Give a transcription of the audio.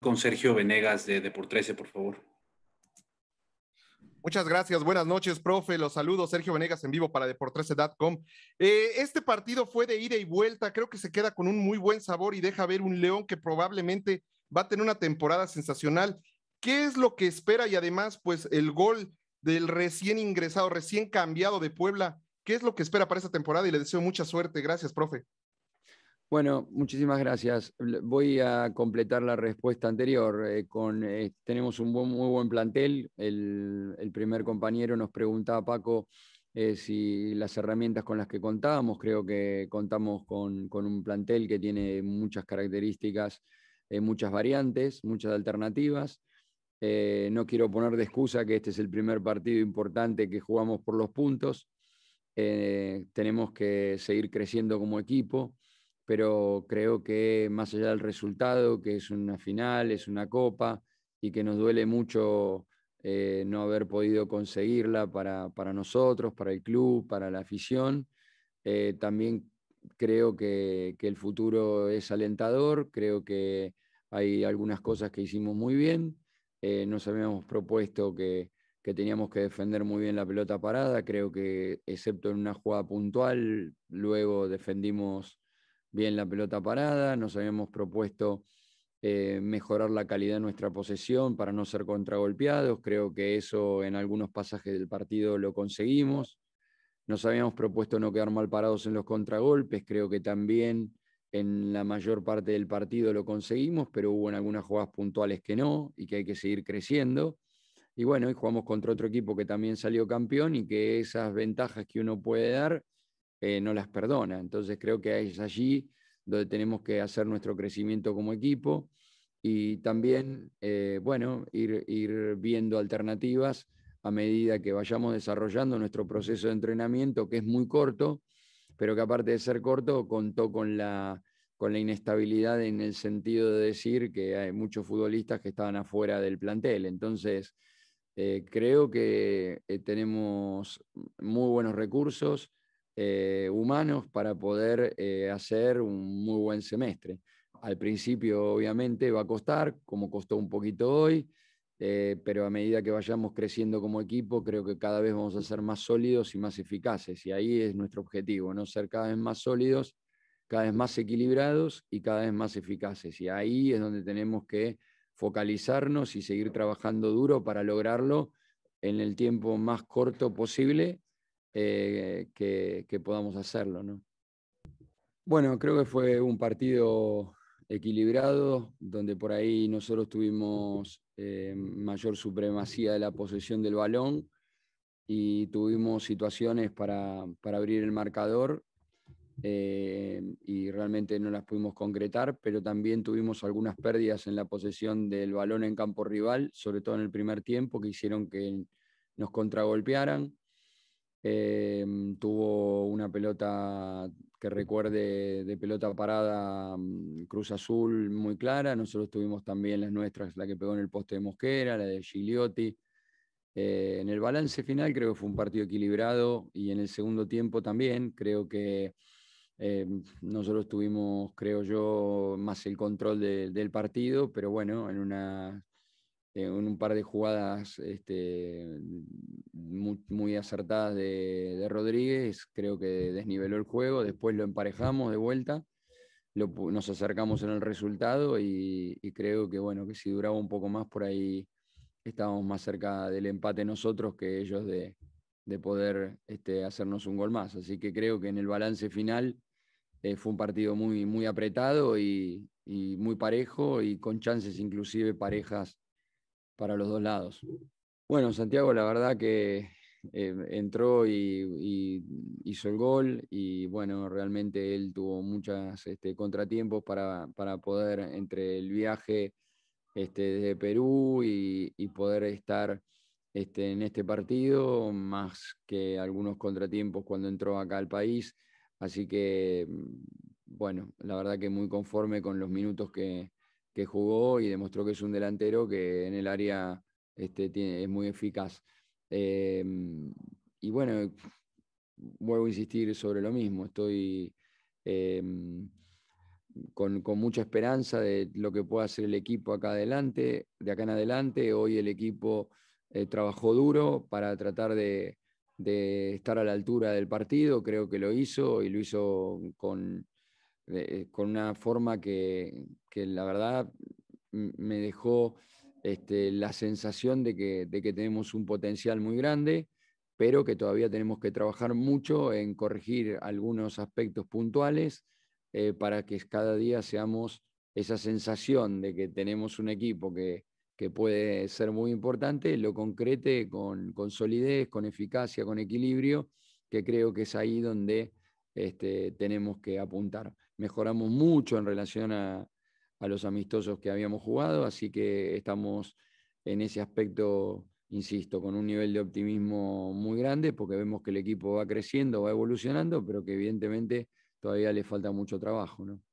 con Sergio Venegas de Deportrece, por favor. Muchas gracias, buenas noches, profe. Los saludo, Sergio Venegas en vivo para Deportrece.com. Eh, este partido fue de ida y vuelta, creo que se queda con un muy buen sabor y deja ver un León que probablemente va a tener una temporada sensacional. ¿Qué es lo que espera? Y además, pues el gol del recién ingresado, recién cambiado de Puebla, ¿qué es lo que espera para esta temporada? Y le deseo mucha suerte. Gracias, profe. Bueno, muchísimas gracias. Voy a completar la respuesta anterior. Eh, eh, tenemos un muy buen plantel. El, primer compañero nos preguntaba, Paco, eh, si las herramientas con las que contábamos, creo que contamos con, con un plantel que tiene muchas características, muchas variantes, muchas alternativas. no quiero poner de excusa que este es el primer partido importante que jugamos por los puntos. tenemos que seguir creciendo como equipo pero creo que más allá del resultado, que es una final, es una copa y que nos duele mucho eh, no haber podido conseguirla para, nosotros, para el club, para la afición, eh, también creo que, el futuro es alentador, creo que hay algunas cosas que hicimos muy bien, eh, nos habíamos propuesto que, que teníamos que defender muy bien la pelota parada, creo que excepto en una jugada puntual, luego defendimos bien la pelota parada, nos habíamos propuesto eh, mejorar la calidad de nuestra posesión para no ser contragolpeados, creo que eso en algunos pasajes del partido lo conseguimos, nos habíamos propuesto no quedar mal parados en los contragolpes, creo que también en la mayor parte del partido lo conseguimos, pero hubo en algunas jugadas puntuales que no y que hay que seguir creciendo. Y bueno, hoy jugamos contra otro equipo que también salió campeón y que esas ventajas que uno puede dar eh, no las perdona. Entonces creo que es allí donde tenemos que hacer nuestro crecimiento como equipo y también, eh, bueno, ir, viendo alternativas a medida que vayamos desarrollando nuestro proceso de entrenamiento, que es muy corto, pero que aparte de ser corto, contó con la, con la inestabilidad en el sentido de decir que hay muchos futbolistas que estaban afuera del plantel. Entonces, eh, creo que tenemos muy buenos recursos, eh, humanos para poder eh, hacer un muy buen semestre. Al principio, obviamente, va a costar, como costó un poquito hoy, eh, pero a medida que vayamos creciendo como equipo, creo que cada vez vamos a ser más sólidos y más eficaces. Y ahí es nuestro objetivo, ¿no? Ser cada vez más sólidos, cada vez más equilibrados y cada vez más eficaces. Y ahí es donde tenemos que focalizarnos y seguir trabajando duro para lograrlo en el tiempo más corto posible eh, que, podamos hacerlo. ¿no? Bueno, creo que fue un partido equilibrado, donde por ahí nosotros tuvimos eh, mayor supremacía de la posesión del balón y tuvimos situaciones para, abrir el marcador eh, y realmente no las pudimos concretar, pero también tuvimos algunas pérdidas en la posesión del balón en campo rival, sobre todo en el primer tiempo, que hicieron que nos contragolpearan. Em, tuvo una pelota que recuerde de pelota parada mm, Cruz Azul muy clara. Nosotros tuvimos también las nuestras, la que pegó en el poste de Mosquera, la de Gigliotti. Eh, en el balance final creo que fue un partido equilibrado y en el segundo tiempo también creo que em, nosotros tuvimos, creo yo, más el control del partido, pero bueno, en una eh, en un par de jugadas este, muy, acertadas de, Rodríguez, creo que desniveló el juego, después lo emparejamos de vuelta, nos acercamos en el resultado y, creo que bueno, que si duraba un poco más por ahí estábamos más cerca del empate nosotros que ellos de, poder este, hacernos un gol más. Así que creo que en el balance final eh, fue un partido muy, muy apretado y muy parejo y con chances inclusive parejas para los dos lados. Bueno, Santiago, la verdad que eh, entró y, hizo el gol y bueno, realmente él tuvo muchos este, contratiempos para, poder entre el viaje este, desde Perú y, poder estar este, en este partido, más que algunos contratiempos cuando entró acá al país. Así que, mm, bueno, la verdad que muy conforme con los minutos que, que jugó y demostró que es un delantero que en el área este, es muy eficaz. Em, y bueno, vuelvo a insistir sobre lo mismo, estoy em, con, mucha esperanza de lo que pueda hacer el equipo acá adelante, de acá en adelante. Hoy el equipo eh, trabajó duro para tratar de estar a la altura del partido, creo que lo hizo y lo hizo con, eh, con una forma que, la verdad me dejó este, la sensación de que, tenemos un potencial muy grande, pero que todavía tenemos que trabajar mucho en corregir algunos aspectos puntuales eh, para que cada día seamos esa sensación de que tenemos un equipo que, puede ser muy importante, lo concrete con, con, solidez, con eficacia, con equilibrio, que creo que es ahí donde este, tenemos que apuntar mejoramos mucho en relación a, los amistosos que habíamos jugado, así que estamos en ese aspecto, insisto, con un nivel de optimismo muy grande, porque vemos que el equipo va creciendo, va evolucionando, pero que evidentemente todavía le falta mucho trabajo, ¿no?